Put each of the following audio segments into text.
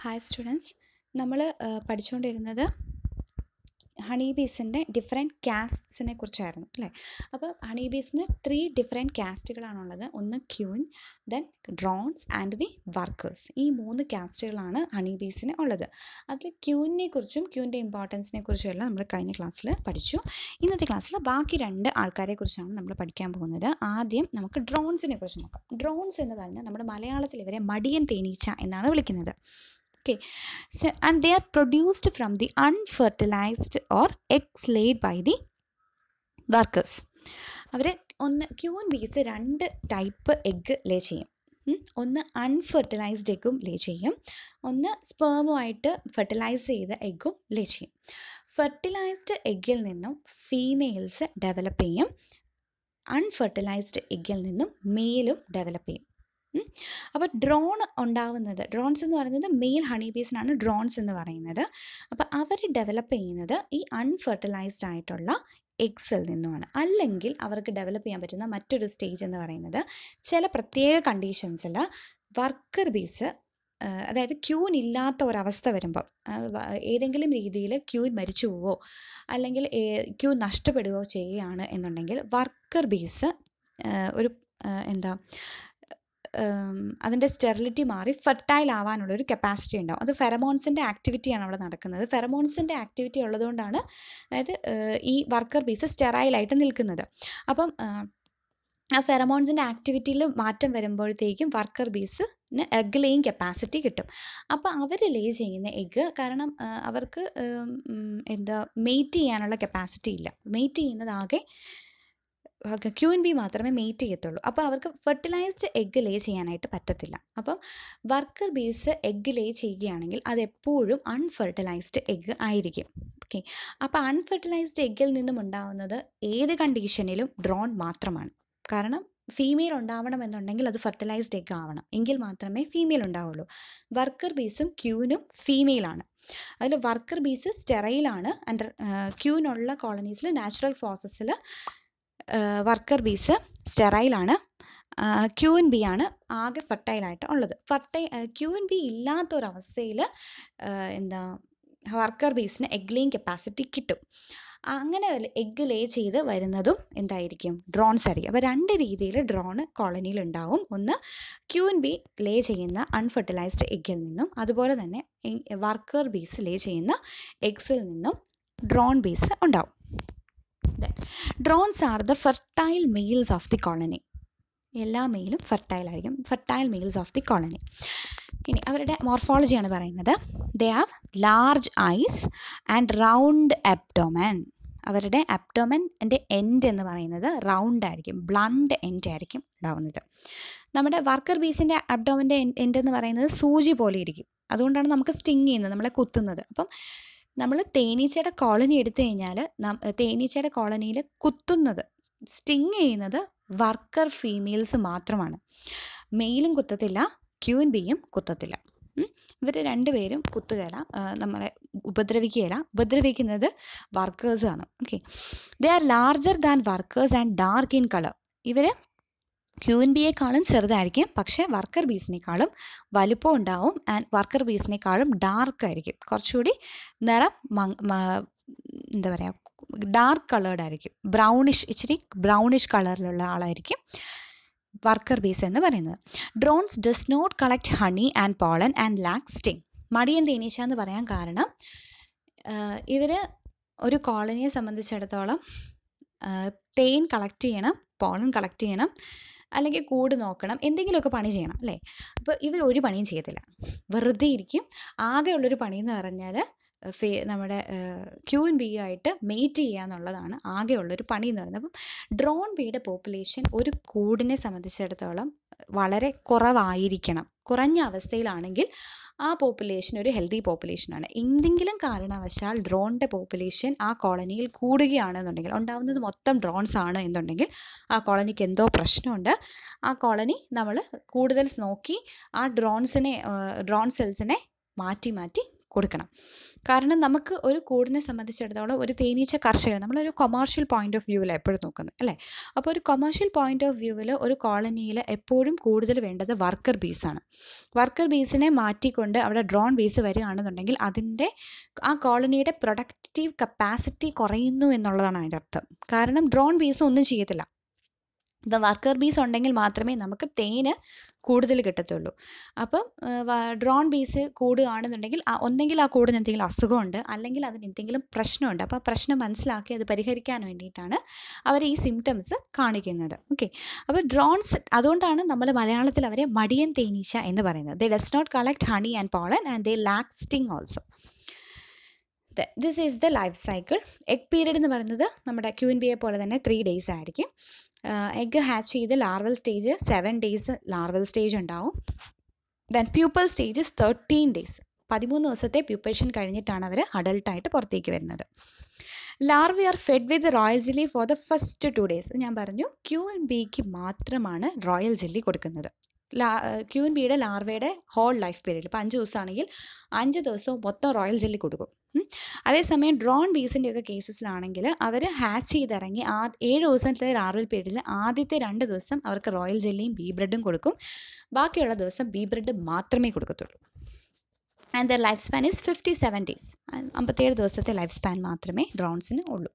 Hi students നമ്മൾ പഠിച്ചുകൊണ്ടിരുന്നത് honey ബീസിൻ്റെ different കാസ്റ്റ്സിനെ കുറിച്ചായിരുന്നു അല്ലേ അപ്പോൾ ഹണി ബീസിന് ത്രീ ഡിഫറെൻറ്റ് കാസ്റ്റുകളാണുള്ളത് ഒന്ന് queen then drones and the workers ഈ മൂന്ന് കാസ്റ്റുകളാണ് ഹണി ബീസിന് ഉള്ളത് അതിൽ ക്യൂനെ കുറിച്ചും ക്യൂൻ്റെ ഇമ്പോർട്ടൻസിനെ കുറിച്ചും എല്ലാം നമ്മൾ കഴിഞ്ഞ ക്ലാസ്സിൽ പഠിച്ചു ഇന്നത്തെ ക്ലാസ്സിൽ ബാക്കി രണ്ട് ആൾക്കാരെ കുറിച്ചാണ് നമ്മൾ പഠിക്കാൻ പോകുന്നത് ആദ്യം നമുക്ക് ഡ്രോൺസിനെ കുറിച്ച് നോക്കാം ഡ്രോൺസ് എന്ന് പറഞ്ഞാൽ നമ്മുടെ മലയാളത്തിൽ ഇവരെ മടിയൻ തേനീച്ച എന്നാണ് വിളിക്കുന്നത് okay so and they are produced from the unfertilized or eggs laid by the workers അവർ ഒന്ന് ക്യൂൻ ബീസ് രണ്ട് ടൈപ്പ് എഗ്ഗ് ലേ ചെയ്യും ഒന്ന് അൺഫെർട്ടിലൈസ്ഡ് എഗ്ഗും ലേ ചെയ്യും ഒന്ന് സ്പേമുമായിട്ട് ഫെർട്ടിലൈസ് ചെയ്ത എഗ്ഗും ലേ ചെയ്യും ഫെർട്ടിലൈസ്ഡ് എഗ്ഗിൽ നിന്നും ഫീമെയിൽസ് ഡെവലപ്പ് ചെയ്യും അൺഫെർട്ടിലൈസ്ഡ് എഗ്ഗിൽ നിന്നും മെയിലും ഡെവലപ്പ് ചെയ്യും അപ്പോൾ ഡ്രോൺ ഉണ്ടാവുന്നത് ഡ്രോൺസ് എന്ന് പറയുന്നത് മെയിൽ ഹണി ബീസിനാണ് ഡ്രോൺസ് എന്ന് പറയുന്നത് അപ്പോൾ അവർ ഡെവലപ്പ് ചെയ്യുന്നത് ഈ അൺഫെർട്ടിലൈസ്ഡ് ആയിട്ടുള്ള എഗ്സിൽ നിന്നുമാണ് അല്ലെങ്കിൽ അവർക്ക് ഡെവലപ്പ് ചെയ്യാൻ പറ്റുന്ന മറ്റൊരു സ്റ്റേജ് എന്ന് പറയുന്നത് ചില പ്രത്യേക കണ്ടീഷൻസിൽ വർക്കർ ബീസ് അതായത് ക്യൂൻ ഇല്ലാത്ത ഒരവസ്ഥ വരുമ്പോൾ ഏതെങ്കിലും രീതിയിൽ ക്യൂൻ മരിച്ചു പോവോ അല്ലെങ്കിൽ ക്യൂ നഷ്ടപ്പെടുകയോ ചെയ്യുകയാണ് എന്നുണ്ടെങ്കിൽ വർക്കർ ബീസ് ഒരു എന്താ അതിൻ്റെ സ്റ്റെറിലിറ്റി മാറി ഫെർട്ടൈൽ ആവാനുള്ള ഒരു കപ്പാസിറ്റി ഉണ്ടാവും അത് ഫെറമോൺസിൻ്റെ ആക്ടിവിറ്റിയാണ് അവിടെ നടക്കുന്നത് ഫെറമോൺസിൻ്റെ ആക്ടിവിറ്റി ഉള്ളതുകൊണ്ടാണ് അതായത് ഈ വർക്കർ ബീസ് സ്റ്റെറൈലായിട്ട് നിൽക്കുന്നത് അപ്പം ആ ഫെറമോൺസിൻ്റെ ആക്ടിവിറ്റിയിൽ മാറ്റം വരുമ്പോഴത്തേക്കും worker bees egg laying capacity കിട്ടും അപ്പോൾ അവർ ലേ ചെയ്യുന്ന എഗ് കാരണം അവർക്ക് എന്താ മെയ്റ്റ് ചെയ്യാനുള്ള കപ്പാസിറ്റി ഇല്ല മെയ്റ്റ് ചെയ്യുന്നതാകെ ക്യൂ ഇൻ ബി മാത്രമേ മെയ്റ്റ് ചെയ്യത്തുള്ളൂ അപ്പോൾ അവർക്ക് ഫെർട്ടിലൈസ്ഡ് എഗ്ഗ് ലേ ചെയ്യാനായിട്ട് പറ്റത്തില്ല അപ്പം വർക്കർ ബീസ് എഗ്ഗ് ലേ ചെയ്യുകയാണെങ്കിൽ അതെപ്പോഴും അൺഫെർട്ടിലൈസ്ഡ് എഗ്ഗ് ആയിരിക്കും ഓക്കെ അപ്പോൾ അൺഫെർട്ടിലൈസ്ഡ് എഗ്ഗിൽ നിന്നും ഉണ്ടാവുന്നത് ഏത് കണ്ടീഷനിലും ഡ്രോൺ മാത്രമാണ് കാരണം ഫീമെയിൽ ഉണ്ടാവണമെന്നുണ്ടെങ്കിൽ അത് ഫെർട്ടിലൈസ്ഡ് എഗ് ആവണം എങ്കിൽ മാത്രമേ ഫീമെയിൽ ഉണ്ടാവുള്ളൂ വർക്കർ ബീസും ക്യൂനും ഫീമെയിലാണ് അതിൽ വർക്കർ ബീസ് സ്റ്റെറയിലാണ് അൻഡർ ക്യൂനുള്ള കോളനീസിൽ നാച്ചുറൽ പ്രോസസ്സിൽ വർക്കർ ബീസ് സ്റ്റെറൈലാണ് ക്യു എൻ ബി ആണ് ആകെ ഫർട്ടൈലായിട്ട് ഉള്ളത് ഫർട്ടൈ ക്യു എൻ ബി ഇല്ലാത്തൊരവസ്ഥയിൽ എന്താ വർക്കർ ബീസിന് എഗ് ലേയിങ് കപ്പാസിറ്റി കിട്ടും അങ്ങനെ എഗ്ഗ് ലേ ചെയ്ത് വരുന്നതും എന്തായിരിക്കും ഡ്രോൺസ് സറി അപ്പോൾ രണ്ട് രീതിയിൽ ഡ്രോൺ കോളനിയിൽ ഉണ്ടാവും ഒന്ന് ക്യു എൻ ബി ലേ ചെയ്യുന്ന അൺഫെർട്ടിലൈസ്ഡ് എഗ്ഗിൽ നിന്നും അതുപോലെ തന്നെ വർക്കർ ബീസ് ലേ ചെയ്യുന്ന എഗ്സിൽ നിന്നും ഡ്രോൺ ബീസ് ഉണ്ടാവും then drones are the fertile males of the colony എല്ലാ മെയിലും ഫെർട്ടൈൽ ആയിരിക്കും fertile males of the colony ഇനി അവരുടെ മോർഫോളജിയാണ് പറയുന്നത് they have large eyes and round abdomen അവരുടെ അബ്ഡോമൻ എൻ്റെ എൻഡ് എന്ന് പറയുന്നത് റൗണ്ട് ആയിരിക്കും ബ്ലണ്ട് എൻഡ് ആയിരിക്കും ഉണ്ടാവുന്നത് നമ്മുടെ വർക്കർ ബീസിൻ്റെ അബ്ഡോമൻ്റെ എൻഡ് എന്ന് പറയുന്നത് സൂചി പോലെ ഇരിക്കും അതുകൊണ്ടാണ് നമുക്ക് സ്റ്റിങ് ചെയ്യുന്നത് നമ്മളെ കുത്തുന്നത് അപ്പം നമ്മൾ തേനീച്ചയുടെ കോളനി എടുത്തു കഴിഞ്ഞാൽ തേനീച്ചയുടെ കോളനിയിൽ കുത്തുന്നത് സ്റ്റിങ് ചെയ്യുന്നത് വർക്കർ ഫീമെയിൽസ് മാത്രമാണ് മെയിലും കുത്തത്തില്ല ക്യൂ ആൻഡ് ബിയും കുത്തത്തില്ല ഇവർ രണ്ടുപേരും കുത്തുകയില്ല നമ്മളെ ഉപദ്രവിക്കുകയില്ല ഉപദ്രവിക്കുന്നത് വർക്കേഴ്സാണ് okay they are larger than workers and dark in colour ഇവർ ക്യു എൻ ബിയെക്കാളും ചെറുതായിരിക്കും പക്ഷേ വർക്കർ ബീസിനേക്കാളും വലുപ്പം ഉണ്ടാവും ആൻഡ് വർക്കർ ബീസിനേക്കാളും ഡാർക്ക് ആയിരിക്കും കുറച്ചുകൂടി നിറം എന്താ പറയുക ഡാർക്ക് കളേർഡ് ആയിരിക്കും ബ്രൗണിഷ് ഇച്ചിരി ബ്രൗണിഷ് കളറിലുള്ള ആളായിരിക്കും വർക്കർ ബീസ് എന്ന് പറയുന്നത് drones does not collect honey and pollen and lack sting മടിയൻ തേനീച്ച എന്ന് പറയാൻ കാരണം ഇവർ ഒരു കോളനിയെ സംബന്ധിച്ചിടത്തോളം തേൻ കളക്ട് ചെയ്യണം പോളൻ കളക്ട് ചെയ്യണം അല്ലെങ്കിൽ കൂട് നോക്കണം എന്തെങ്കിലുമൊക്കെ പണി ചെയ്യണം അല്ലേ അപ്പോൾ ഇവർ ഒരു പണിയും ചെയ്യത്തില്ല വെറുതെ ഇരിക്കും ആകെയുള്ളൊരു പണി എന്ന് പറഞ്ഞാൽ ഫേ നമ്മുടെ ക്യൂൻ ബി ആയിട്ട് മെയ്റ്റ് ചെയ്യുക എന്നുള്ളതാണ് ആകെയുള്ളൊരു പണി എന്ന് പറയുന്നത് അപ്പം ഡ്രോൺ ബിയുടെ പോപ്പുലേഷൻ ഒരു കൂടിനെ സംബന്ധിച്ചിടത്തോളം വളരെ കുറവായിരിക്കണം കുറഞ്ഞ അവസ്ഥയിലാണെങ്കിൽ ആ പോപ്പുലേഷൻ ഒരു ഹെൽത്തി പോപ്പുലേഷനാണ് എന്തെങ്കിലും കാരണവശാൽ ഡ്രോണിൻ്റെ പോപ്പുലേഷൻ ആ കോളനിയിൽ കൂടുകയാണെന്നുണ്ടെങ്കിൽ ഉണ്ടാവുന്നത് മൊത്തം ഡ്രോൺസ് ആണ് എന്നുണ്ടെങ്കിൽ ആ കോളനിക്ക് എന്തോ പ്രശ്നമുണ്ട് ആ കോളനി നമ്മൾ കൂടുതൽ നോക്കി ആ ഡ്രോൺസിനെ ഡ്രോൺ സെൽസിനെ മാറ്റി മാറ്റി കൊടുക്കണം കാരണം നമുക്ക് ഒരു കൂടിനെ സംബന്ധിച്ചിടത്തോളം ഒരു തേനീച്ച കർഷകർ നമ്മളൊരു കൊമേർഷ്യൽ പോയിന്റ് ഓഫ് വ്യൂവിൽ എപ്പോഴും നോക്കുന്നത് അല്ലേ അപ്പോൾ ഒരു കൊമേർഷ്യൽ പോയിന്റ് ഓഫ് വ്യൂവിൽ ഒരു കോളനിയിൽ എപ്പോഴും കൂടുതൽ വേണ്ടത് വർക്കർ ബീസാണ് വർക്കർ ബീസിനെ മാറ്റിക്കൊണ്ട് അവിടെ ഡ്രോൺ ബീസ് വരികയാണെന്നുണ്ടെങ്കിൽ അതിൻ്റെ ആ കോളനിയുടെ പ്രൊഡക്റ്റീവ് കപ്പാസിറ്റി കുറയുന്നു എന്നുള്ളതാണ് അതിൻ്റെ അർത്ഥം കാരണം ഡ്രോൺ ബീസ് ഒന്നും ചെയ്യത്തില്ല ഇപ്പം വർക്കർ ബീസ് ഉണ്ടെങ്കിൽ മാത്രമേ നമുക്ക് തേന് കൂടുതൽ കിട്ടത്തുള്ളൂ അപ്പം ഡ്രോൺ ബീസ് കൂടുകയാണെന്നുണ്ടെങ്കിൽ ഒന്നെങ്കിൽ ആ കൂടിന് എന്തെങ്കിലും അസുഖമുണ്ട് അല്ലെങ്കിൽ അതിന് എന്തെങ്കിലും പ്രശ്നമുണ്ട് അപ്പോൾ ആ പ്രശ്നം മനസ്സിലാക്കി അത് പരിഹരിക്കാൻ വേണ്ടിയിട്ടാണ് അവർ ഈ സിംറ്റംസ് കാണിക്കുന്നത് ഓക്കെ അപ്പോൾ ഡ്രോൺസ് അതുകൊണ്ടാണ് നമ്മൾ മലയാളത്തിൽ അവരെ മടിയൻ തേനീച്ച എന്ന് പറയുന്നത് they does not collect honey and pollen and they lack sting also this is the life cycle egg period എന്ന് പറയുന്നത് നമ്മുടെ ക്യൂൻ ബിയെ പോലെ തന്നെ ത്രീ ഡേയ്സ് ആയിരിക്കും എഗ് ഹാച്ച് ചെയ്ത് larval stage seven days larval stage ഉണ്ടാവും then pupal stage thirteen days പതിമൂന്ന് ദിവസത്തെ പ്യൂപ്പേഷൻ കഴിഞ്ഞിട്ടാണ് അവർ അഡൾട്ടായിട്ട് പുറത്തേക്ക് വരുന്നത് larvae are fed with royal jelly for the first two days ഞാൻ പറഞ്ഞു ക്യൂ ആൻഡ് ബിക്ക് മാത്രമാണ് റോയൽ ജില്ലി കൊടുക്കുന്നത് ലാ ക്യൂ ആൻഡ് ബിയുടെ ലാർവയുടെ ഹോൾ ലൈഫ് പീരീഡ് ഇപ്പോൾ അഞ്ച് ദിവസമാണെങ്കിൽ അഞ്ച് ദിവസവും മൊത്തം റോയൽ ജില്ലി കൊടുക്കും അതേസമയം ഡ്രോൺ ഒക്കെ കേസസിലാണെങ്കിൽ അവർ ഹാച്ച് ചെയ്തിറങ്ങി ആ ഏഴ് ദിവസത്തെ ആറുവിൽ പീരീഡിൽ ആദ്യത്തെ രണ്ട് ദിവസം അവർക്ക് റോയൽ ജെല്ലിയും ബീ ബ്രെഡും കൊടുക്കും ബാക്കിയുള്ള ദിവസം ബീ ബ്രെഡ് മാത്രമേ കൊടുക്കത്തുള്ളൂ and their life span is fifty seven days അമ്പത്തേഴ് ദിവസത്തെ ലൈഫ് സ്പാൻ മാത്രമേ ഡ്രോൺസിന് ഉള്ളൂ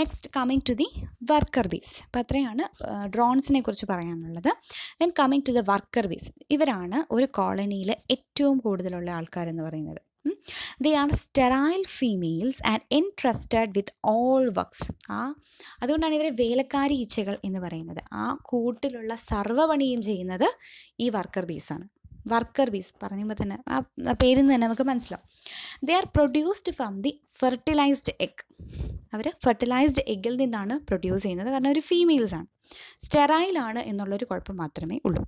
next coming to the worker bees അപ്പം അത്രയാണ് ഡ്രോൺസിനെ കുറിച്ച് പറയാനുള്ളത് then coming to the worker bees ഇവരാണ് ഒരു കോളനിയിൽ ഏറ്റവും കൂടുതലുള്ള ആൾക്കാരെന്ന് പറയുന്നത് they are sterile females and entrusted with all works ആ അതുകൊണ്ടാണ് ഇവരെ വേലക്കാരി ഈച്ചകൾ എന്ന് പറയുന്നത് ആ കൂട്ടിലുള്ള സർവ്വപണിയും ചെയ്യുന്നത് ഈ വർക്കർ ബീസാണ് വർക്കർ ബീസ് പറയുമ്പോൾ തന്നെ ആ പേരിൽ നിന്ന് തന്നെ നമുക്ക് മനസ്സിലാവും they are produced from the fertilised egg അവർ ഫെർട്ടിലൈസ്ഡ് എഗ്ഗിൽ നിന്നാണ് പ്രൊഡ്യൂസ് ചെയ്യുന്നത് കാരണം അവർ ഫീമെയിൽസ് ആണ് സ്റ്റെറൈലാണ് എന്നുള്ളൊരു കുഴപ്പം മാത്രമേ ഉള്ളൂ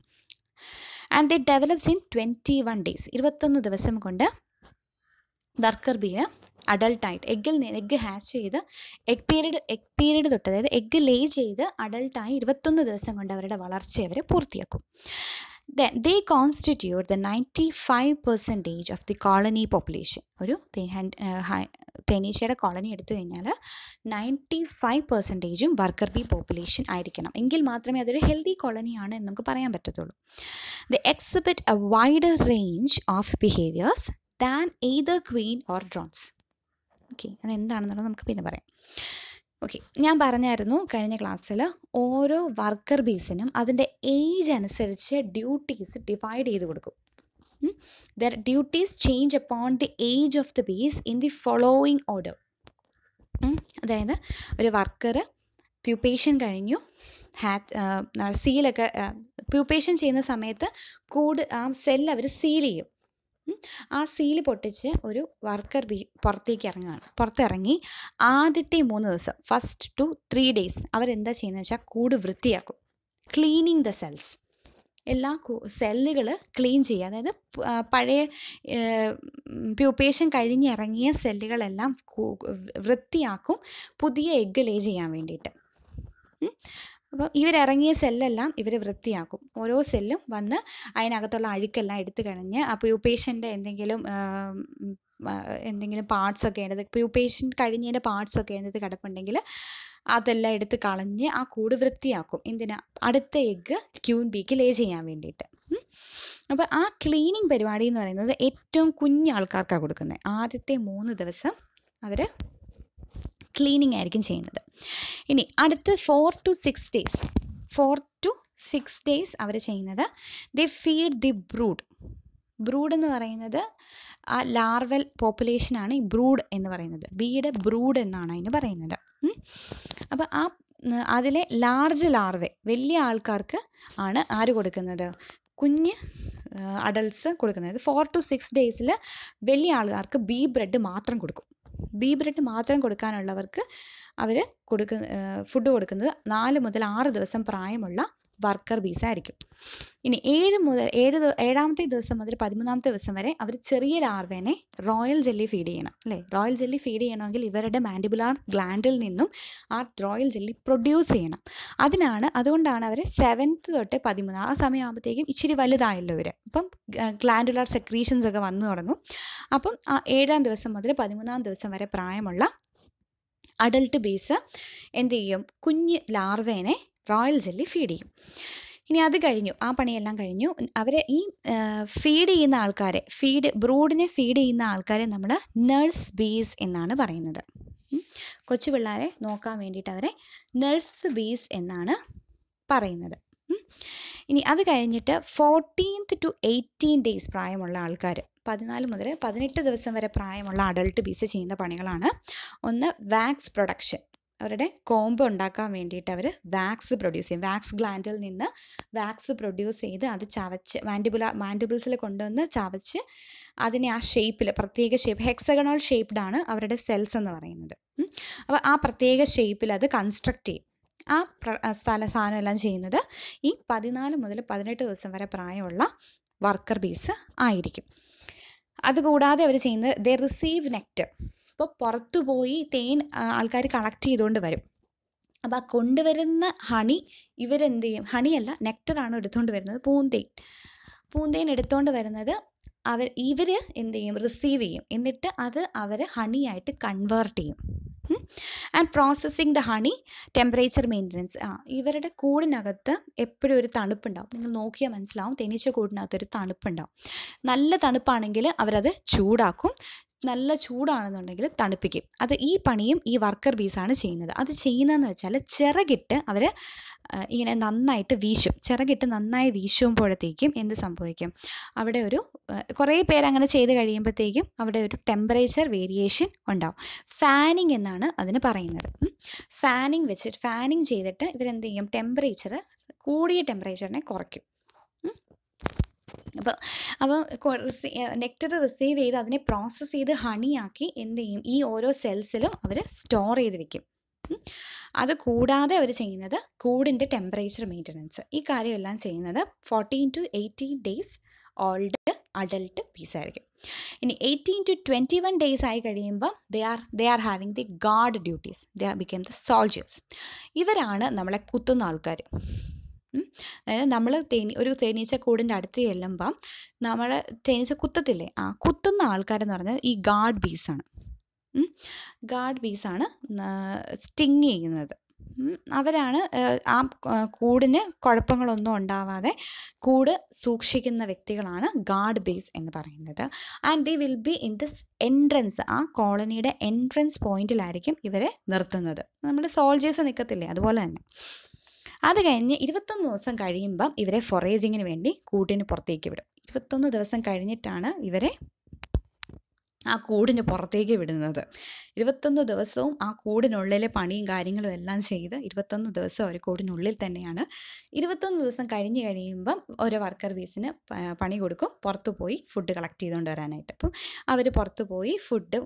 and the develops in twenty one days ഇരുപത്തൊന്ന് ദിവസം കൊണ്ട് വർക്കർ ബീന് അഡൾട്ടായിട്ട് എഗ്ഗിൽ എഗ്ഗ് ഹാച്ച് ചെയ്ത് എഗ് പീരീഡ് എഗ് പീരീഡ് തൊട്ട് അതായത് എഗ്ഗ് ലേ ചെയ്ത് അഡൾട്ടായി ഇരുപത്തൊന്ന് ദിവസം കൊണ്ട് അവരുടെ വളർച്ച അവരെ പൂർത്തിയാക്കും then they constitute the ninety five percentage of the colony population ഒരു തേനീശയുടെ കോളനി എടുത്തു കഴിഞ്ഞാൽ നയൻറ്റി ഫൈവ് പെർസെൻറ്റേജും വർക്കർ ബി പോപ്പുലേഷൻ ആയിരിക്കണം എങ്കിൽ മാത്രമേ അതൊരു ഹെൽത്തി കോളനിയാണ് എന്ന് നമുക്ക് പറയാൻ പറ്റത്തുള്ളൂ the exhibit a wide range of behaviours than either queen or drones okay അതെന്താണെന്നുള്ളത് നമുക്ക് പിന്നെ പറയാം ഓക്കെ ഞാൻ പറഞ്ഞായിരുന്നു കഴിഞ്ഞ ക്ലാസ്സിൽ ഓരോ വർക്കർ ബീസിനും അതിൻ്റെ ഏജ് അനുസരിച്ച് ഡ്യൂട്ടീസ് ഡിവൈഡ് ചെയ്ത് കൊടുക്കും their duties change upon the age of the bees in the following order അതായത് ഒരു വർക്കർ പ്യൂപ്പേഷൻ കഴിഞ്ഞു ഹാറ്റ് സീലൊക്കെ പ്യൂപ്പേഷൻ ചെയ്യുന്ന സമയത്ത് കൂട് ആ സെല്ല് അവർ സീൽ ചെയ്യും ആ സീല് പൊട്ടിച്ച് ഒരു വർക്കർ ബി പുറത്തേക്ക് ഇറങ്ങുകയാണ് പുറത്തിറങ്ങി ആദ്യത്തെ മൂന്ന് ദിവസം ഫസ്റ്റ് ടു ത്രീ ഡേയ്സ് അവരെന്താ ചെയ്യുന്നത് വെച്ചാൽ കൂട് വൃത്തിയാക്കും ക്ലീനിങ് ദ സെൽസ് എല്ലാ സെല്ലുകൾ ക്ലീൻ ചെയ്യുക അതായത് പഴയ പ്യൂപ്പേഷൻ കഴിഞ്ഞിറങ്ങിയ സെല്ലുകളെല്ലാം വൃത്തിയാക്കും പുതിയ എഗ്ഗ് ലേ ചെയ്യാൻ വേണ്ടിയിട്ട് അപ്പോൾ ഇവരിറങ്ങിയ സെല്ലെല്ലാം ഇവർ വൃത്തിയാക്കും ഓരോ സെല്ലും വന്ന് അതിനകത്തുള്ള അഴുക്കെല്ലാം എടുത്തു കഴിഞ്ഞ് ആ പേഷ്യൻ്റെ എന്തെങ്കിലും എന്തെങ്കിലും പാർട്സ് ഒക്കെ അതിൻ്റെ പ്യൂപ്പേഷ്യൻ കഴിഞ്ഞതിൻ്റെ പാർട്സ് ഒക്കെ അതിൻ്റെ കിടപ്പുണ്ടെങ്കിൽ അതെല്ലാം എടുത്ത് കളഞ്ഞ് ആ കൂട് വൃത്തിയാക്കും എന്തിനാ അടുത്ത എഗ്ഗ് ക്യൂൻ ബിക്ക് ലേ ചെയ്യാൻ വേണ്ടിയിട്ട് അപ്പോൾ ആ ക്ലീനിങ് പരിപാടി എന്ന് പറയുന്നത് ഏറ്റവും കുഞ്ഞു ആൾക്കാർക്കാണ് കൊടുക്കുന്നത് ആദ്യത്തെ മൂന്ന് ദിവസം അവർ ക്ലീനിങ് ആയിരിക്കും ചെയ്യുന്നത് ഇനി അടുത്ത four to six days four to six days അവർ ചെയ്യുന്നത് the feed the brood brood എന്ന് പറയുന്നത് ആ ലാർവൽ പോപ്പുലേഷനാണ് ഈ ബ്രൂഡ് എന്ന് പറയുന്നത് ബീയുടെ ബ്രൂഡ് എന്നാണ് അതിന് പറയുന്നത് അപ്പോൾ ആ അതിലെ ലാർജ് ലാർവെ വലിയ ആൾക്കാർക്ക് ആണ് ആര് കൊടുക്കുന്നത് കുഞ്ഞ് അഡൽട്സ് കൊടുക്കുന്നത് ഫോർ ടു സിക്സ് ഡേയ്സിൽ വലിയ ആൾക്കാർക്ക് ബീ ബ്രെഡ് മാത്രം കൊടുക്കും ബി ബ്രെഡ് മാത്രം കൊടുക്കാനുള്ളവർക്ക് അവർ കൊടുക്കുന്ന ഫുഡ് കൊടുക്കുന്നത് നാല് മുതൽ ആറ് ദിവസം പ്രായമുള്ള വർക്കർ ബീസ് ആയിരിക്കും ഇനി ഏഴ് മുതൽ ഏഴ് ഏഴാമത്തെ ദിവസം മുതൽ പതിമൂന്നാമത്തെ ദിവസം വരെ അവർ ചെറിയ ലാർവേനെ റോയൽ ജെല്ലി ഫീഡ് ചെയ്യണം അല്ലേ റോയൽ ജെല്ലി ഫീഡ് ചെയ്യണമെങ്കിൽ ഇവരുടെ മാൻഡിബുലാർ ഗ്ലാൻഡിൽ നിന്നും ആ റോയൽ ജെല്ലി പ്രൊഡ്യൂസ് ചെയ്യണം അതിനാണ് അതുകൊണ്ടാണ് അവർ സെവൻത്ത് തൊട്ട് പതിമൂന്ന് ആ സമയമാകുമ്പോഴത്തേക്കും ഇച്ചിരി വലുതായല്ലോ ഇവർ അപ്പം ഗ്ലാൻഡുലാർ സെക്രീഷൻസ് ഒക്കെ വന്നു തുടങ്ങും അപ്പം ആ ഏഴാം ദിവസം മുതൽ പതിമൂന്നാം ദിവസം വരെ പ്രായമുള്ള അഡൽട്ട് ബീസ് എന്ത് ചെയ്യും കുഞ്ഞ് ലാർവേനെ റോയൽ ജെല്ലി ഫീഡ് ചെയ്യും ഇനി അത് കഴിഞ്ഞു ആ പണിയെല്ലാം കഴിഞ്ഞു അവരെ ഈ ഫീഡ് ചെയ്യുന്ന ആൾക്കാരെ ഫീഡ് ബ്രൂഡിനെ ഫീഡ് ചെയ്യുന്ന ആൾക്കാരെ നമ്മൾ നഴ്സ് ബീസ് എന്നാണ് പറയുന്നത് കൊച്ചു പിള്ളേരെ നോക്കാൻ വേണ്ടിയിട്ട് അവരെ നഴ്സ് ബീസ് എന്നാണ് പറയുന്നത് ഇനി അത് കഴിഞ്ഞിട്ട് ഫോർട്ടീൻത്ത് ടു എയ്റ്റീൻ ഡേയ്സ് പ്രായമുള്ള ആൾക്കാർ പതിനാല് മുതൽ പതിനെട്ട് ദിവസം വരെ പ്രായമുള്ള അഡൾട്ട് ബീസ് ചെയ്യുന്ന പണികളാണ് ഒന്ന് വാക്സ് പ്രൊഡക്ഷൻ അവരുടെ കോമ്പ് ഉണ്ടാക്കാൻ വേണ്ടിയിട്ട് അവർ വാക്സ് പ്രൊഡ്യൂസ് ചെയ്യും വാക്സ് ഗ്ലാൻഡിൽ നിന്ന് വാക്സ് പ്രൊഡ്യൂസ് ചെയ്ത് അത് ചവച്ച് മാൻഡിബുല മാൻഡിബിൾസിൽ കൊണ്ടുവന്ന് ചവച്ച് അതിനെ ആ ഷേപ്പിൽ പ്രത്യേക ഷേപ്പ് ഹെക്സഗണോൾ ആണ് അവരുടെ സെൽസ് എന്ന് പറയുന്നത് അപ്പോൾ ആ പ്രത്യേക ഷേപ്പിൽ അത് കൺസ്ട്രക്റ്റ് ചെയ്യും ആ സ്ഥല സാധനമെല്ലാം ചെയ്യുന്നത് ഈ പതിനാല് മുതൽ പതിനെട്ട് ദിവസം വരെ പ്രായമുള്ള വർക്കർ ബീസ് ആയിരിക്കും അതുകൂടാതെ അവർ ചെയ്യുന്നത് ദ റിസീവ് നെക്റ്റർ അപ്പോൾ പുറത്തു പോയി തേൻ ആൾക്കാർ കളക്ട് ചെയ്തുകൊണ്ട് വരും അപ്പോൾ ആ കൊണ്ടുവരുന്ന ഹണി ഇവരെന്ത് ചെയ്യും ഹണിയല്ല നെക്ടറാണ് എടുത്തുകൊണ്ട് വരുന്നത് പൂന്തേൻ പൂന്തേൻ എടുത്തുകൊണ്ട് വരുന്നത് അവർ ഇവർ എന്ത് ചെയ്യും റിസീവ് ചെയ്യും എന്നിട്ട് അത് അവർ ഹണിയായിട്ട് കൺവേർട്ട് ചെയ്യും and processing the honey temperature maintenance ആ ഇവരുടെ കൂടിനകത്ത് എപ്പോഴും ഒരു തണുപ്പുണ്ടാവും നിങ്ങൾ നോക്കിയാൽ മനസ്സിലാവും തേനീച്ച കൂടിനകത്ത് ഒരു തണുപ്പുണ്ടാവും നല്ല തണുപ്പാണെങ്കിൽ അവരത് ചൂടാക്കും നല്ല ചൂടാണെന്നുണ്ടെങ്കിൽ തണുപ്പിക്കും അത് ഈ പണിയും ഈ വർക്കർ ബീസാണ് ചെയ്യുന്നത് അത് ചെയ്യുന്നതെന്ന് വെച്ചാൽ ചിറകിട്ട് അവർ ഇങ്ങനെ നന്നായിട്ട് വീശും ചിറകിട്ട് നന്നായി വീശുമ്പോഴത്തേക്കും എന്ത് സംഭവിക്കും അവിടെ ഒരു കുറേ പേരങ്ങനെ ചെയ്ത് കഴിയുമ്പോഴത്തേക്കും അവിടെ ഒരു ടെമ്പറേച്ചർ വേരിയേഷൻ ഉണ്ടാവും ഫാനിങ് എന്നാണ് അതിന് പറയുന്നത് ഫാനിങ് വെച്ചിട്ട് ഫാനിങ് ചെയ്തിട്ട് ഇവരെന്ത് ചെയ്യും ടെമ്പറേച്ചർ കൂടിയ ടെമ്പറേച്ചറിനെ കുറയ്ക്കും അപ്പോൾ അപ്പോൾ നെക്ടർ റിസീവ് ചെയ്ത് അതിനെ പ്രോസസ്സ് ചെയ്ത് ഹണിയാക്കി എന്ത് ചെയ്യും ഈ ഓരോ സെൽസിലും അവർ സ്റ്റോർ ചെയ്ത് വെക്കും അത് കൂടാതെ അവർ ചെയ്യുന്നത് കൂടിൻ്റെ ടെമ്പറേച്ചർ മെയിൻ്റനൻസ് ഈ കാര്യമെല്ലാം ചെയ്യുന്നത് fourteen to eighteen days old adult bees ആയിരിക്കും ഇനി eighteen to twenty one days ആയി കഴിയുമ്പോൾ they are they are having the guard duties they are become the soldiers ഇവരാണ് നമ്മളെ കുത്തുന്ന ആൾക്കാർ അതായത് നമ്മൾ തേനി ഒരു കൂടിൻ്റെ അടുത്ത് ചെല്ലുമ്പം നമ്മൾ തേനീച്ച കുത്തത്തില്ലേ ആ കുത്തുന്ന ആൾക്കാരെന്ന് പറഞ്ഞാൽ ഈ ഗാർഡ് ബീസാണ് ഗാർഡ് ബീസാണ് സ്റ്റിങ് ചെയ്യുന്നത് അവരാണ് ആ കൂടിന് കുഴപ്പങ്ങളൊന്നും ഉണ്ടാവാതെ കൂട് സൂക്ഷിക്കുന്ന വ്യക്തികളാണ് ഗാർഡ് ബേസ് എന്ന് പറയുന്നത് and the will be in this entrance ആ കോളനിയുടെ എൻട്രൻസ് പോയിന്റിലായിരിക്കും ഇവരെ നിർത്തുന്നത് നമ്മുടെ സോൾജേഴ്സ് നിൽക്കത്തില്ലേ അതുപോലെ തന്നെ അത് കഴിഞ്ഞ് ഇരുപത്തൊന്ന് ദിവസം കഴിയുമ്പം ഇവരെ ഫൊറേജിങ്ങിന് വേണ്ടി കൂട്ടിന് പുറത്തേക്ക് വിടും ഇരുപത്തൊന്ന് ദിവസം കഴിഞ്ഞിട്ടാണ് ഇവരെ ആ കൂടിന് പുറത്തേക്ക് വിടുന്നത് ഇരുപത്തൊന്ന് ദിവസവും ആ കൂടിനുള്ളിലെ പണിയും കാര്യങ്ങളും എല്ലാം ചെയ്ത് ഇരുപത്തൊന്ന് ദിവസം ഒരു കൂടിനുള്ളിൽ തന്നെയാണ് ഇരുപത്തൊന്ന് ദിവസം കഴിഞ്ഞ് കഴിയുമ്പം ഓരോ വർക്കർ ബീസിന് പണി കൊടുക്കും പുറത്ത് പോയി ഫുഡ് കളക്ട് ചെയ്തുകൊണ്ട് വരാനായിട്ട് അപ്പം അവർ പുറത്ത് പോയി ഫുഡ്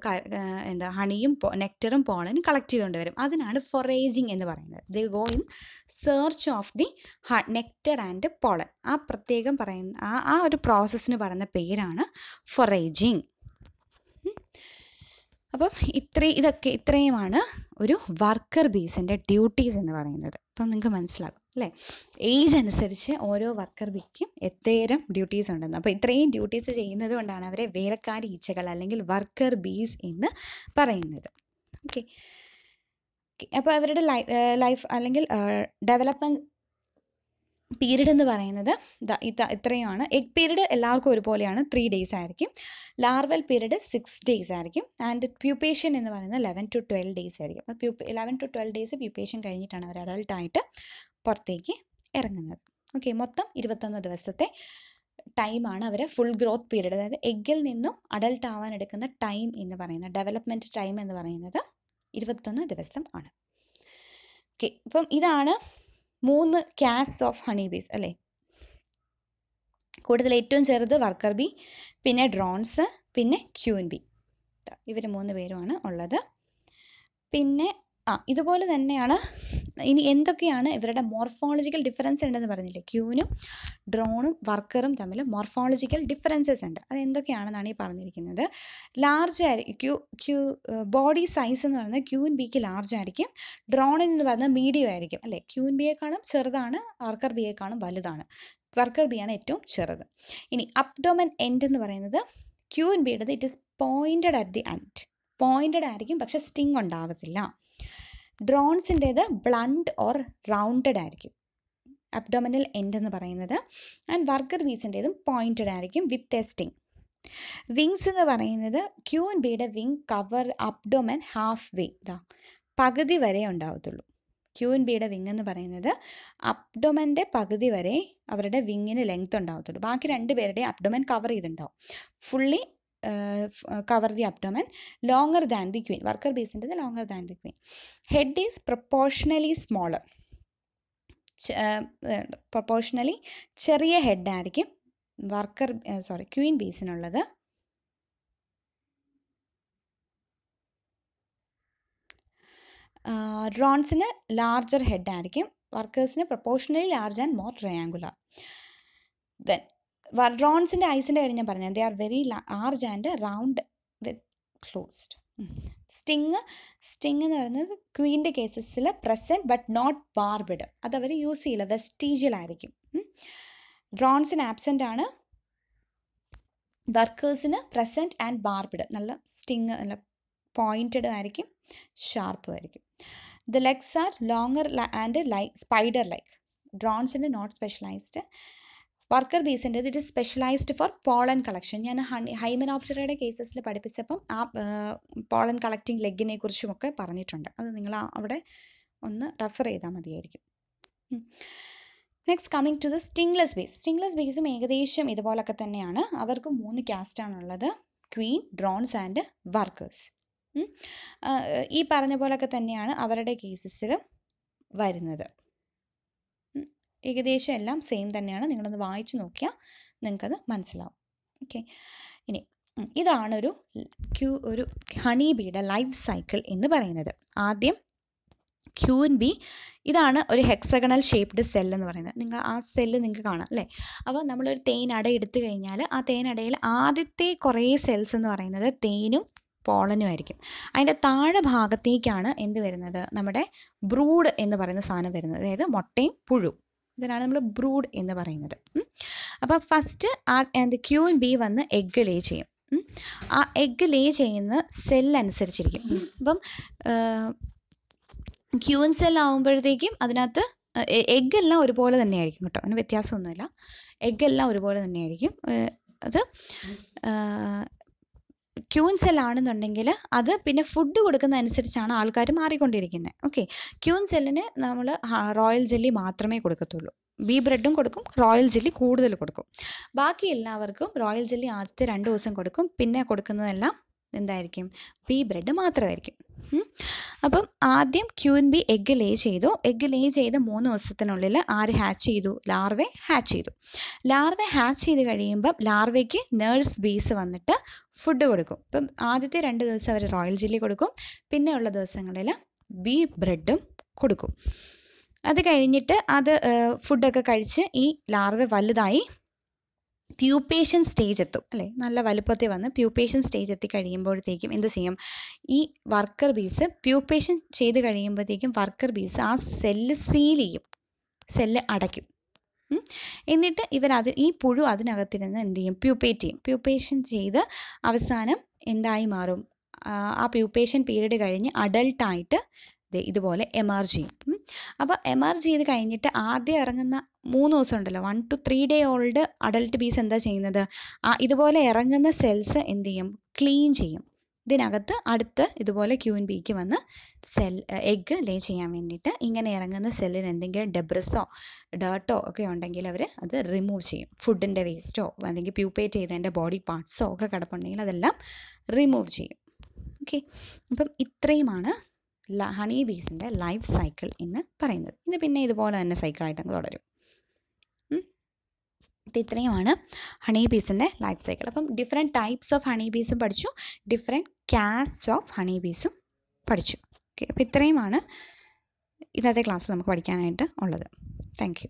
എന്താ ഹണിയും നെക്ടറും പോളനും കളക്ട് ചെയ്തുകൊണ്ട് വരും അതിനാണ് ഫൊറേജിങ് എന്ന് പറയുന്നത് they go in search of the nectar and pollen ആ പ്രത്യേകം പറയുന്ന ആ ആ ഒരു പ്രോസസ്സിന് പറയുന്ന പേരാണ് ഫൊറേജിങ് അപ്പം ഇത്രയും ഇതൊക്കെ ഇത്രയുമാണ് ഒരു വർക്കർ ബീസിൻ്റെ ഡ്യൂട്ടീസ് എന്ന് പറയുന്നത് അപ്പം നിങ്ങൾക്ക് മനസ്സിലാകും അല്ലേ ഏജ് അനുസരിച്ച് ഓരോ വർക്കർ ബീക്കും എത്തേരം ഡ്യൂട്ടീസ് ഉണ്ടെന്ന് അപ്പോൾ ഇത്രയും ഡ്യൂട്ടീസ് ചെയ്യുന്നത് കൊണ്ടാണ് അവരെ വേലക്കാരി ഈച്ചകൾ അല്ലെങ്കിൽ വർക്കർ ബീസ് എന്ന് പറയുന്നത് ഓക്കെ അപ്പോൾ അവരുടെ ലൈഫ് അല്ലെങ്കിൽ ഡെവലപ്മെൻറ്റ് പീരീഡ് എന്ന് പറയുന്നത് ഇത്രയുമാണ് എഗ് പീരീഡ് എല്ലാവർക്കും ഒരുപോലെയാണ് ത്രീ ഡേയ്സ് ആയിരിക്കും ലാർവൽ പീരീഡ് സിക്സ് ഡേയ്സ് ആയിരിക്കും ആൻഡ് പ്യൂപ്പേഷ്യൻ എന്ന് പറയുന്നത് ലെവൻ ടു ട്വൽവ് ഡേയ്സ് ആയിരിക്കും അപ്പോൾ pupa eleven to twelve days pupation കഴിഞ്ഞിട്ടാണ് അവർ അഡൾട്ടായിട്ട് പുറത്തേക്ക് ഇറങ്ങുന്നത് ഓക്കെ മൊത്തം ഇരുപത്തൊന്ന് ദിവസത്തെ ടൈമാണ് അവരെ ഫുൾ ഗ്രോത്ത് പീരീഡ് അതായത് എഗ്ഗിൽ നിന്നും അഡൾട്ട് ആവാൻ എടുക്കുന്ന ടൈം എന്ന് പറയുന്നത് ഡെവലപ്മെൻറ്റ് ടൈം എന്ന് പറയുന്നത് ഇരുപത്തൊന്ന് ദിവസം ആണ് ഓക്കെ അപ്പം ഇതാണ് മൂന്ന് ക്യാസ് ഓഫ് ഹണി ബീസ് അല്ലേ കൂടുതൽ ഏറ്റവും ചെറുത് വർക്കർ ബി പിന്നെ ഡ്രോൺസ് പിന്നെ ക്യൂൻ ബി ഇവർ മൂന്ന് പേരുമാണ് ഉള്ളത് പിന്നെ ആ ഇതുപോലെ തന്നെയാണ് ഇനി എന്തൊക്കെയാണ് ഇവരുടെ മോർഫോളജിക്കൽ ഡിഫറൻസ് ഉണ്ടെന്ന് പറഞ്ഞില്ലേ ക്യൂനും ഡ്രോണും വർക്കറും തമ്മിൽ മോർഫോളജിക്കൽ ഡിഫറൻസസ് ഉണ്ട് അത് എന്തൊക്കെയാണെന്നാണ് ഈ പറഞ്ഞിരിക്കുന്നത് ലാർജ് ആയിരിക്കും ക്യൂ ക്യൂ ബോഡി സൈസ് എന്ന് പറയുന്നത് ക്യൂൻ ബിക്ക് ലാർജ് ആയിരിക്കും ഡ്രോണിൻ എന്ന് പറയുന്നത് മീഡിയം ആയിരിക്കും അല്ലേ ക്യൂൻ ബിയേക്കാളും ചെറുതാണ് വർക്കർ ബിയേക്കാളും വലുതാണ് വർക്കർ ബി ആണ് ഏറ്റവും ചെറുത് ഇനി അപ്ഡോമൻ എൻഡ് എന്ന് പറയുന്നത് ക്യൂ ഇൻ ബിയുടേത് it is pointed at the end pointed ആയിരിക്കും പക്ഷേ സ്റ്റിങ് ഉണ്ടാവത്തില്ല ഡ്രോൺസിൻ്റേത് ബ്ലണ്ട് ഓർ റൗണ്ടഡ് ആയിരിക്കും അബ്ഡോമിനൽ എൻഡ് എന്ന് പറയുന്നത് ആൻഡ് വർക്കർ വീസിൻ്റേതും പോയിൻറ്റഡ് ആയിരിക്കും വിത്ത് ടെസ്റ്റിംഗ് വിങ്സ് എന്ന് പറയുന്നത് ക്യൂ ആൻഡ് ബിയുടെ wing cover abdomen half way ഇതാ പകുതി വരെ ഉണ്ടാവത്തുള്ളൂ ക്യൂ ആൻഡ് ബിയുടെ വിങ് എന്ന് പറയുന്നത് അബ്ഡോമൻ്റെ പകുതി വരെ അവരുടെ വിങ്ങിന് ലെങ്ത് ഉണ്ടാവത്തുള്ളൂ ബാക്കി രണ്ട് പേരുടെ അബ്ഡോമൻ കവർ ചെയ്തിട്ടുണ്ടാവും fully cover the abdomen longer than the queen. Worker bees is longer than the queen. Head is proportionally smaller. Proportionally ചെറിയ ഹെഡായിരിക്കും വർക്കർ സോറി ക്വീൻ ബീസിനുള്ളത് ഡ്രോൺസിന് ലാർജർ ഹെഡായിരിക്കും വർക്കേഴ്സിന് proportionally large and more triangular then ഡ്രോൺസിൻ്റെ ഐസിൻ്റെ കാര്യം ഞാൻ പറഞ്ഞത് they are very large and round with closed sting sting എന്ന് പറയുന്നത് ക്വീൻ്റെ കേസസിൽ പ്രസൻറ്റ് ബട്ട് നോട്ട് ബാർബിഡ് അത് അവർ യൂസ് ചെയ്യില്ല വെസ്റ്റീജിയൽ ആയിരിക്കും ഡ്രോൺസിന് ആബ്സെൻ്റ് ആണ് വർക്കേഴ്സിന് പ്രസൻറ്റ് ആൻഡ് ബാർബിഡ് നല്ല സ്റ്റിങ് നല്ല പോയിൻറ്റഡും ആയിരിക്കും ഷാർപ്പും ആയിരിക്കും the legs are longer and lie spider like ഡ്രോൺസിൻ്റെ നോട്ട് സ്പെഷ്യലൈസ്ഡ് വർക്കർ ബീസിൻ്റെ it specialised for pollen collection ഞാൻ ഹണി ഹൈമനോപ്റ്ററയുടെ കേസസിൽ പഠിപ്പിച്ചപ്പം ആ പോളൻ കളക്റ്റിംഗ് ലെഗിനെ കുറിച്ചുമൊക്കെ പറഞ്ഞിട്ടുണ്ട് അത് നിങ്ങൾ അവിടെ ഒന്ന് റെഫർ ചെയ്താൽ മതിയായിരിക്കും next coming to the stingless bees stingless ബീസും ഏകദേശം ഇതുപോലൊക്കെ തന്നെയാണ് അവർക്ക് മൂന്ന് ഉള്ളത് ക്വീൻ ഡ്രോൺസ് ആൻഡ് വർക്കേഴ്സ് ഈ പറഞ്ഞ പോലൊക്കെ തന്നെയാണ് അവരുടെ കേസസിലും വരുന്നത് ഏകദേശം എല്ലാം സെയിം തന്നെയാണ് നിങ്ങളൊന്ന് വായിച്ചു നോക്കിയാൽ നിങ്ങൾക്കത് മനസ്സിലാവും ഓക്കെ ഇനി ഇതാണൊരു ക്യൂ ഒരു ഹണി ലൈഫ് സൈക്കിൾ എന്ന് പറയുന്നത് ആദ്യം ക്യൂൻ ബി ഇതാണ് ഒരു ഹെക്സഗണൽ ഷേപ്ഡ് സെൽ എന്ന് പറയുന്നത് നിങ്ങൾ ആ സെല്ല് നിങ്ങൾക്ക് കാണാം അല്ലേ അപ്പോൾ നമ്മളൊരു തേനട എടുത്തു കഴിഞ്ഞാൽ ആ തേനടയിൽ ആദ്യത്തെ കുറേ സെൽസ് എന്ന് പറയുന്നത് തേനും പോളനും ആയിരിക്കും അതിൻ്റെ താഴെ ഭാഗത്തേക്കാണ് എന്ത് വരുന്നത് നമ്മുടെ ബ്രൂഡ് എന്ന് പറയുന്ന സാധനം വരുന്നത് അതായത് മുട്ടയും പുഴു ഇതിനാണ് നമ്മൾ ബ്രൂഡ് എന്ന് പറയുന്നത് അപ്പോൾ ഫസ്റ്റ് ആ എന്ത് ക്യൂ ബി വന്ന് എഗ്ഗ് ലേ ചെയ്യും ആ എഗ്ഗ് ലേ ചെയ്യുന്ന സെല്ലനുസരിച്ചിരിക്കും അപ്പം ക്യൂൻ സെൽ ആകുമ്പോഴത്തേക്കും അതിനകത്ത് എഗ്ഗ് എല്ലാം ഒരുപോലെ തന്നെയായിരിക്കും കേട്ടോ അതിന് വ്യത്യാസമൊന്നുമില്ല എഗ്ഗ് എല്ലാം ഒരുപോലെ തന്നെയായിരിക്കും അത് ക്യൂൻ സെല്ലാണെന്നുണ്ടെങ്കിൽ അത് പിന്നെ ഫുഡ് കൊടുക്കുന്ന അനുസരിച്ചാണ് ആൾക്കാർ മാറിക്കൊണ്ടിരിക്കുന്നത് ഓക്കെ ക്യൂൻ സെല്ലിന് നമ്മൾ റോയൽ ജെല്ലി മാത്രമേ കൊടുക്കത്തുള്ളൂ ബി ബ്രെഡും കൊടുക്കും റോയൽ ജെല്ലി കൂടുതൽ കൊടുക്കും ബാക്കി എല്ലാവർക്കും റോയൽ ജെല്ലി ആദ്യത്തെ രണ്ട് ദിവസം കൊടുക്കും പിന്നെ കൊടുക്കുന്നതെല്ലാം എന്തായിരിക്കും പി ബ്രെഡ് മാത്രമായിരിക്കും അപ്പം ആദ്യം ക്യൂൻ ബി എഗ്ഗ് ലേ ചെയ്തു എഗ്ഗ് ലേ ചെയ്ത് മൂന്ന് ദിവസത്തിനുള്ളിൽ ആര് ഹാച്ച് ചെയ്തു ലാർവെ ഹാച്ച് ചെയ്തു ലാർവെ ഹാച്ച് ചെയ്ത് കഴിയുമ്പം ലാർവയ്ക്ക് നേഴ്സ് ബീസ് വന്നിട്ട് ഫുഡ് കൊടുക്കും ഇപ്പം ആദ്യത്തെ രണ്ട് ദിവസം അവർ റോയൽ ജെല്ലി കൊടുക്കും പിന്നെയുള്ള ദിവസങ്ങളിൽ ബീ ബ്രെഡും കൊടുക്കും അത് കഴിഞ്ഞിട്ട് അത് ഫുഡൊക്കെ കഴിച്ച് ഈ ലാർവ വലുതായി പ്യൂപ്പേഷ്യൻ സ്റ്റേജ് എത്തും അല്ലെ നല്ല വലുപ്പത്തിൽ വന്ന് പ്യൂപ്പേഷ്യൻ സ്റ്റേജ് എത്തി കഴിയുമ്പോഴത്തേക്കും എന്ത് ചെയ്യും ഈ വർക്കർ ബീസ് പ്യൂപ്പേഷ്യൻ ചെയ്ത് കഴിയുമ്പോഴത്തേക്കും വർക്കർ ബീസ് ആ സെല്ല് സീൽ ചെയ്യും സെല്ല് അടയ്ക്കും എന്നിട്ട് ഇവരത് ഈ പുഴു അതിനകത്തിരുന്ന് എന്ത് ചെയ്യും പ്യൂപ്പേറ്റ് ചെയ്യും പ്യൂപ്പേഷൻ ചെയ്ത് അവസാനം എന്തായി മാറും ആ പ്യൂപ്പേഷൻ പീരീഡ് കഴിഞ്ഞ് അഡൾട്ടായിട്ട് ഇതുപോലെ എമർജ് ചെയ്യും അപ്പോൾ എമർജ് ചെയ്ത് കഴിഞ്ഞിട്ട് ആദ്യം ഇറങ്ങുന്ന മൂന്ന് ദിവസം ഉണ്ടല്ലോ one two three day old adult bees എന്താ ചെയ്യുന്നത് ഇതുപോലെ ഇറങ്ങുന്ന സെൽസ് എന്ത് ചെയ്യും ക്ലീൻ ചെയ്യും ഇതിനകത്ത് അടുത്ത് ഇതുപോലെ ക്യൂൻ ബിക്ക് വന്ന് സെൽ എഗ്ഗ് ലേ ചെയ്യാൻ വേണ്ടിയിട്ട് ഇങ്ങനെ ഇറങ്ങുന്ന സെല്ലിന് എന്തെങ്കിലും ഡെബ്രസോ ഡേർട്ടോ ഒക്കെ ഉണ്ടെങ്കിൽ അവർ അത് റിമൂവ് ചെയ്യും ഫുഡിൻ്റെ വേസ്റ്റോ അല്ലെങ്കിൽ പ്യൂപ്പേറ്റ് ചെയ്തതിൻ്റെ ബോഡി പാർട്സോ ഒക്കെ കിടപ്പുണ്ടെങ്കിൽ അതെല്ലാം റിമൂവ് ചെയ്യും ഓക്കെ അപ്പം ഇത്രയുമാണ് ഹണി ബീസിൻ്റെ ലൈഫ് സൈക്കിൾ എന്ന് പറയുന്നത് ഇത് പിന്നെ ഇതുപോലെ തന്നെ സൈക്കിളായിട്ട് അങ്ങ് തുടരും അപ്പോൾ ഇത്രയുമാണ് ഹണി ബീസിൻ്റെ ലൈഫ് സൈക്കിൾ അപ്പം ഡിഫറെൻറ്റ് ടൈപ്സ് ഓഫ് ഹണി ബീസും പഠിച്ചു ഡിഫറെൻറ്റ് കാസ്റ്റ് ഓഫ് ഹണി ബീസും പഠിച്ചു ഓക്കെ അപ്പോൾ ഇത്രയുമാണ് ഇന്നത്തെ ക്ലാസ്സിൽ നമുക്ക് പഠിക്കാനായിട്ട് ഉള്ളത് താങ്ക്